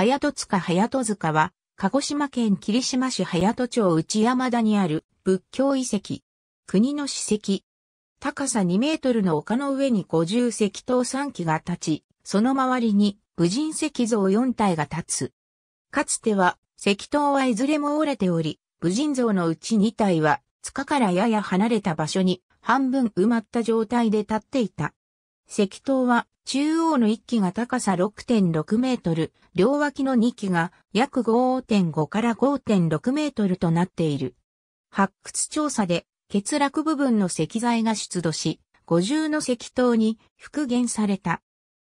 隼戸塚隼戸塚は、鹿児島県霧島市隼戸町内山田にある仏教遺跡。国の史跡。高さ2メートルの丘の上に50石塔3基が立ち、その周りに武人石像4体が立つ。かつては、石塔はいずれも折れており、武人像のうち2体は、塚からやや離れた場所に半分埋まった状態で立っていた。石塔は中央の1基が高さ6.6メートル、両脇の2基が約5.5から5.6メートルとなっている。発掘調査で欠落部分の石材が出土し、五重の石塔に復元された。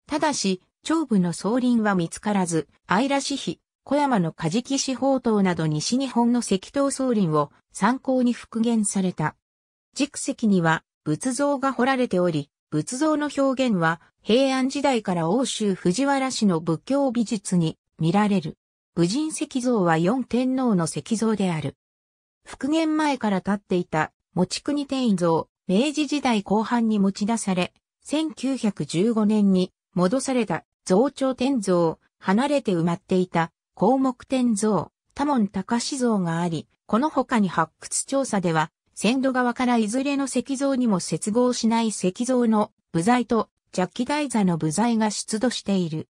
ただし、長部の総輪は見つからず、愛らし比、小山の梶木四宝塔など西日本の石塔総輪を参考に復元された。軸石には仏像が彫られており、仏像の表現は平安時代から欧州藤原氏の仏教美術に見られる。武人石像は四天皇の石像である。復元前から建っていた持国天像、明治時代後半に持ち出され、1915年に戻された増長天像、離れて埋まっていた項目天像、多門隆史像があり、この他に発掘調査では線路側からいずれの石像にも接合しない石像の部材とジャッキ台座の部材が出土している。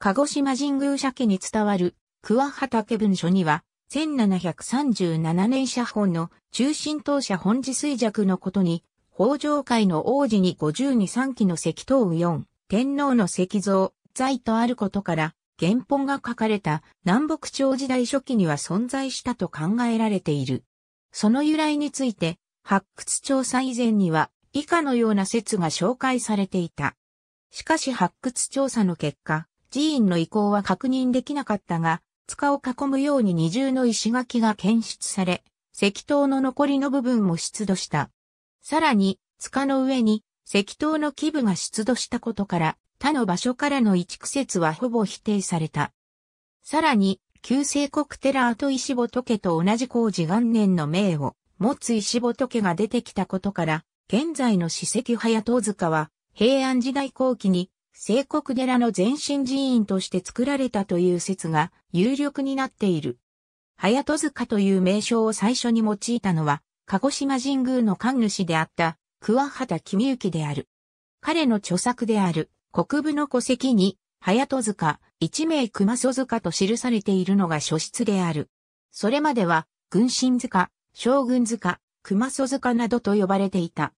鹿児島神宮社家に伝わる桑畑文書には、1737年写本の中心当社本寺衰弱のことに、北条界の王子に52、3期の石頭4、天皇の石像、財とあることから、原本が書かれた南北朝時代初期には存在したと考えられている。その由来について、発掘調査以前には以下のような説が紹介されていた。しかし発掘調査の結果、寺院の遺構は確認できなかったが、塚を囲むように二重の石垣が検出され、石塔の残りの部分も出土した。さらに、塚の上に石塔の基部が出土したことから、他の場所からの移築説はほぼ否定された。さらに、旧聖国寺跡石仏と同じ工事元年の名を持つ石仏が出てきたことから、現在の史跡早戸塚は平安時代後期に西国寺の前身寺院として作られたという説が有力になっている。早戸塚という名称を最初に用いたのは、鹿児島神宮の神主であった桑畑君幸である。彼の著作である国部の戸籍に、早戸塚、一名熊曽塚と記されているのが書室である。それまでは、軍神塚、将軍塚、熊曽塚などと呼ばれていた。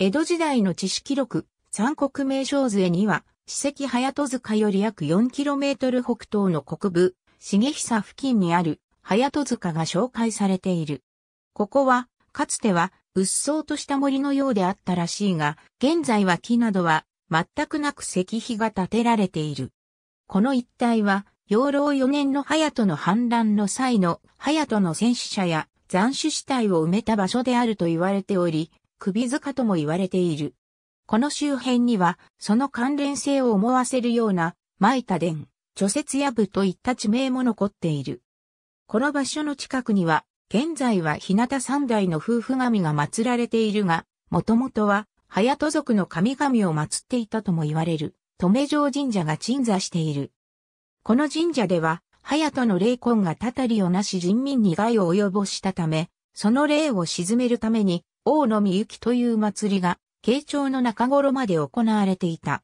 江戸時代の知識録、三国名称図絵には、史跡早戸塚より約 4km 北東の国部、重久付近にある早戸塚が紹介されている。ここは、かつては、うっそうとした森のようであったらしいが、現在は木などは全くなく石碑が建てられている。この一帯は、養老4年の隼人の反乱の際の隼人の戦死者や斬首死体を埋めた場所であると言われており、首塚とも言われている。この周辺には、その関連性を思わせるような、舞田殿、除雪や部といった地名も残っている。この場所の近くには、現在は日向三代の夫婦神が祀られているが、もともとは、隼人族の神々を祀っていたとも言われる。留城神社が鎮座している。この神社では、早人の霊魂がたたりをなし人民に害を及ぼしたため、その霊を鎮めるために、王のみゆきという祭りが、慶長の中頃まで行われていた。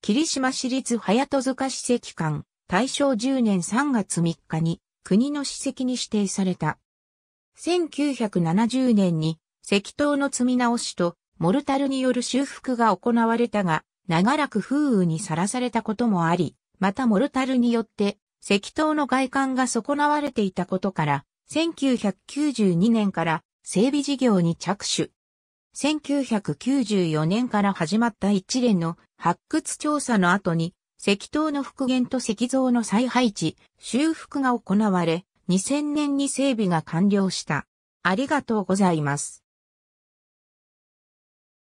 霧島市立早人塚史跡館、大正10年3月3日に、国の史跡に指定された。1970年に、石灯の積み直しと、モルタルによる修復が行われたが、長らく風雨にさらされたこともあり、またモルタルによって石塔の外観が損なわれていたことから、1992年から整備事業に着手。1994年から始まった一連の発掘調査の後に、石塔の復元と石像の再配置、修復が行われ、2000年に整備が完了した。ありがとうございます。